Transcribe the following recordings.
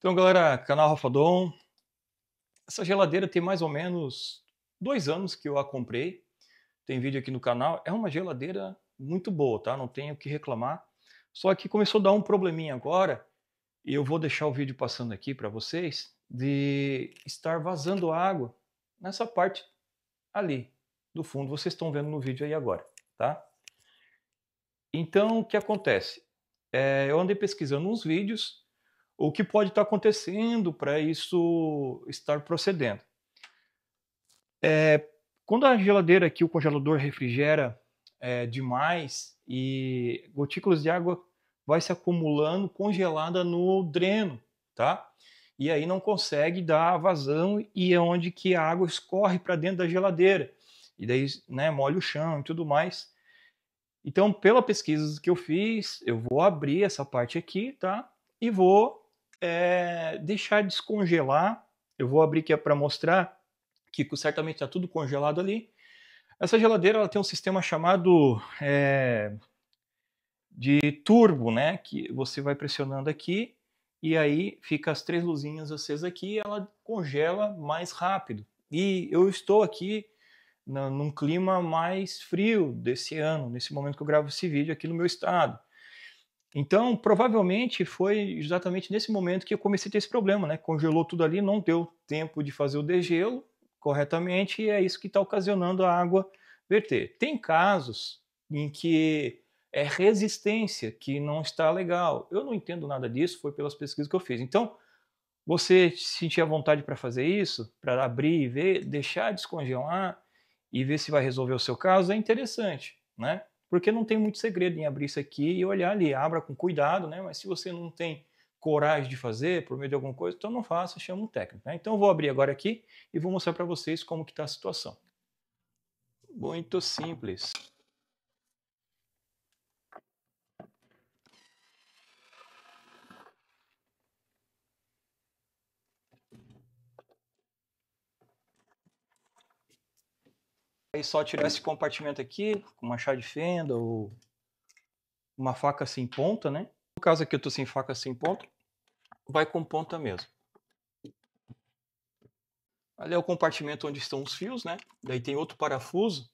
Então, galera, canal Rafa Dom. Essa geladeira tem mais ou menos dois anos que eu a comprei. Tem vídeo aqui no canal. É uma geladeira muito boa, tá? Não tenho o que reclamar. Só que começou a dar um probleminha agora. E eu vou deixar o vídeo passando aqui para vocês de estar vazando água nessa parte ali do fundo. Vocês estão vendo no vídeo aí agora, tá? Então, o que acontece? É, eu andei pesquisando uns vídeos o que pode estar acontecendo para isso estar procedendo. É, quando a geladeira aqui, o congelador refrigera é, demais e gotículas de água vai se acumulando congelada no dreno, tá? E aí não consegue dar vazão e é onde que a água escorre para dentro da geladeira. E daí, né, molha o chão e tudo mais. Então, pela pesquisa que eu fiz, eu vou abrir essa parte aqui, tá? E vou é, deixar descongelar. Eu vou abrir aqui para mostrar que certamente está tudo congelado ali. Essa geladeira ela tem um sistema chamado é, de turbo, né? Que você vai pressionando aqui e aí fica as três luzinhas acesas aqui e ela congela mais rápido. E eu estou aqui na, num clima mais frio desse ano, nesse momento que eu gravo esse vídeo aqui no meu estado. Então, provavelmente foi exatamente nesse momento que eu comecei a ter esse problema, né? Congelou tudo ali, não deu tempo de fazer o degelo corretamente e é isso que está ocasionando a água verter. Tem casos em que é resistência que não está legal. Eu não entendo nada disso, foi pelas pesquisas que eu fiz. Então, você sentir a vontade para fazer isso, para abrir e ver, deixar descongelar e ver se vai resolver o seu caso, é interessante, né? porque não tem muito segredo em abrir isso aqui e olhar ali. Abra com cuidado, né? Mas se você não tem coragem de fazer por meio de alguma coisa, então não faça, chama um técnico. Né? Então eu vou abrir agora aqui e vou mostrar para vocês como que está a situação. Muito simples. Aí só tirar esse compartimento aqui, com uma chave de fenda ou uma faca sem ponta, né? No caso aqui eu tô sem faca sem ponta, vai com ponta mesmo. Ali é o compartimento onde estão os fios, né? Daí tem outro parafuso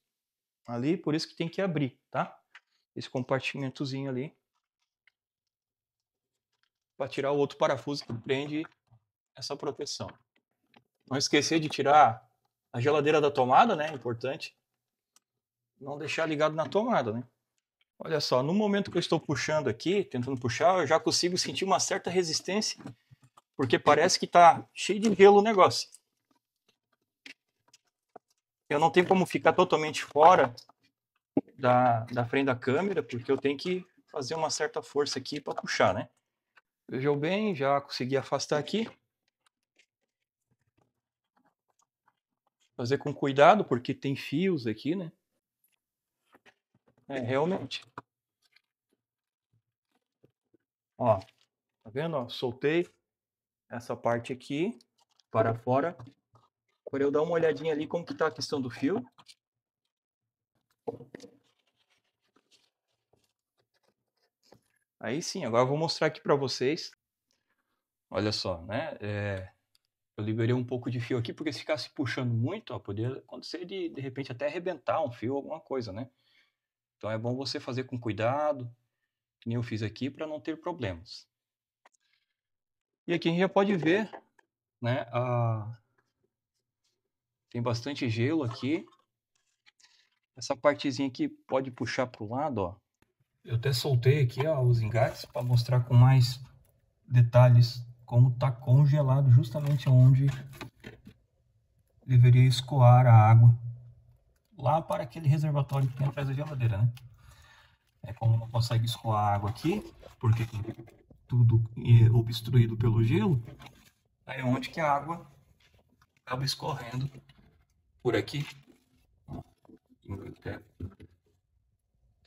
ali, por isso que tem que abrir, tá? Esse compartimentozinho ali. Para tirar o outro parafuso que prende essa proteção. Não esquecer de tirar a geladeira da tomada, né? Importante. Não deixar ligado na tomada, né? Olha só, no momento que eu estou puxando aqui, tentando puxar, eu já consigo sentir uma certa resistência, porque parece que está cheio de gelo o negócio. Eu não tenho como ficar totalmente fora da, da frente da câmera, porque eu tenho que fazer uma certa força aqui para puxar, né? Vejam bem, já consegui afastar aqui. Fazer com cuidado, porque tem fios aqui, né? É, realmente. Ó, tá vendo? Ó, soltei essa parte aqui para fora. Agora eu dar uma olhadinha ali como que tá a questão do fio. Aí sim, agora eu vou mostrar aqui para vocês. Olha só, né? É, eu liberei um pouco de fio aqui, porque se ficasse puxando muito, ó, poderia acontecer de, de repente, até arrebentar um fio, alguma coisa, né? Então é bom você fazer com cuidado, que nem eu fiz aqui, para não ter problemas. E aqui a gente já pode ver, né? A... Tem bastante gelo aqui. Essa partezinha aqui pode puxar para o lado, ó. Eu até soltei aqui ó, os engates para mostrar com mais detalhes como está congelado justamente onde deveria escoar a água lá para aquele reservatório que tem atrás da geladeira, né? É como não consegue escoar a água aqui, porque tudo é obstruído pelo gelo, é onde que a água acaba escorrendo por aqui. Tá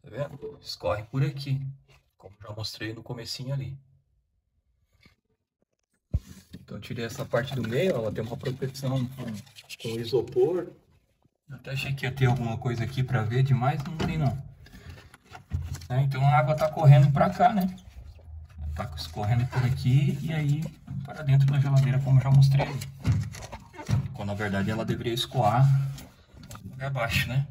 vendo? Escorre por aqui, como já mostrei no comecinho ali. Então eu tirei essa parte do meio, ela tem uma proteção com, isopor. Eu até achei que ia ter alguma coisa aqui para ver demais, não tem não. Né? Então a água está correndo para cá, né? Está escorrendo por aqui e aí para dentro da geladeira, como já mostrei. Quando na verdade ela deveria escoar abaixo, né?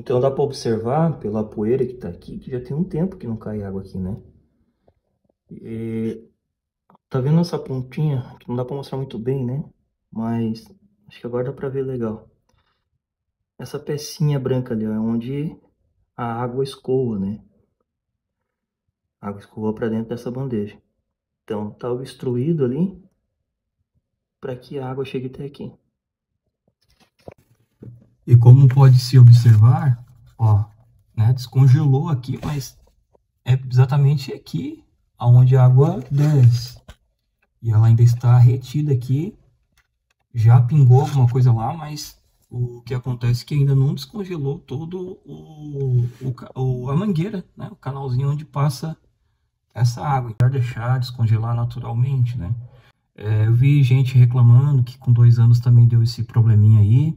Então dá para observar pela poeira que está aqui, que já tem um tempo que não cai água aqui, né? E, tá vendo essa pontinha? Que não dá para mostrar muito bem, né? Mas acho que agora dá para ver legal. Essa pecinha branca ali ó, é onde a água escoa, né? A água escoa para dentro dessa bandeja. Então tá obstruído ali para que a água chegue até aqui. E como pode se observar, ó, né, descongelou aqui, mas é exatamente aqui aonde a água desce. E ela ainda está retida aqui. Já pingou alguma coisa lá, mas o que acontece é que ainda não descongelou todo o, o a mangueira, né? o canalzinho onde passa essa água. Melhor deixar descongelar naturalmente, né? É, eu vi gente reclamando que com dois anos também deu esse probleminha aí.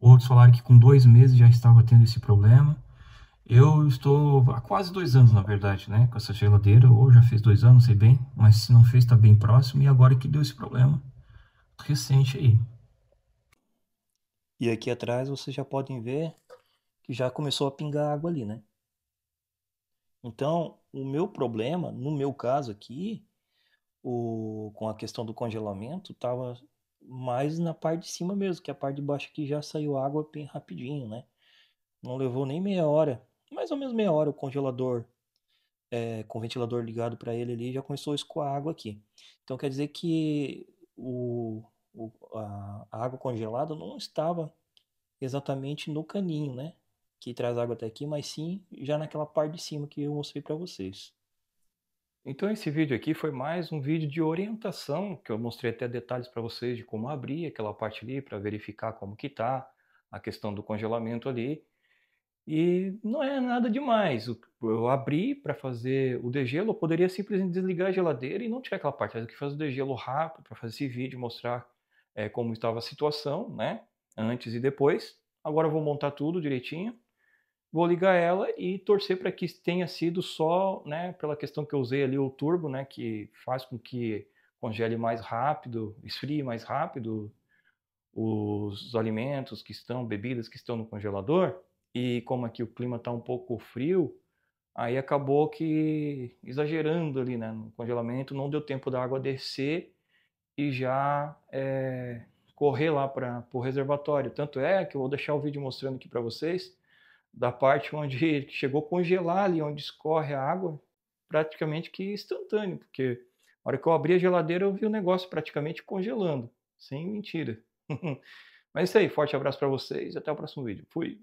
Outros falaram que com dois meses já estava tendo esse problema. Eu estou há quase dois anos, na verdade, né, com essa geladeira, ou já fez dois anos, sei bem, mas se não fez, está bem próximo, e agora que deu esse problema recente aí. E aqui atrás vocês já podem ver que já começou a pingar água ali, né? Então, o meu problema, no meu caso aqui, o, com a questão do congelamento, estava mais na parte de cima mesmo, que é a parte de baixo aqui já saiu água bem rapidinho, né? Não levou nem meia hora, mais ou menos meia hora o congelador é, com o ventilador ligado para ele ali já começou a escoar água aqui. Então quer dizer que o, o a, a água congelada não estava exatamente no caninho, né? Que traz água até aqui, mas sim já naquela parte de cima que eu mostrei para vocês. Então esse vídeo aqui foi mais um vídeo de orientação, que eu mostrei até detalhes para vocês de como abrir aquela parte ali para verificar como que tá a questão do congelamento ali. E não é nada demais. Eu abri para fazer o degelo, eu poderia simplesmente desligar a geladeira e não tirar aquela parte. Mas eu que fazer o degelo rápido para fazer esse vídeo, mostrar é, como estava a situação, né? Antes e depois. Agora eu vou montar tudo direitinho vou ligar ela e torcer para que tenha sido só, né, pela questão que eu usei ali o turbo, né, que faz com que congele mais rápido, esfrie mais rápido os alimentos que estão, bebidas que estão no congelador. E como aqui o clima está um pouco frio, aí acabou que exagerando ali, né, no congelamento, não deu tempo da água descer e já é, correr lá para o reservatório. Tanto é que eu vou deixar o vídeo mostrando aqui para vocês da parte onde chegou a congelar ali, onde escorre a água, praticamente que instantâneo, porque na hora que eu abri a geladeira eu vi o negócio praticamente congelando, sem mentira. Mas é isso aí, forte abraço para vocês e até o próximo vídeo. Fui!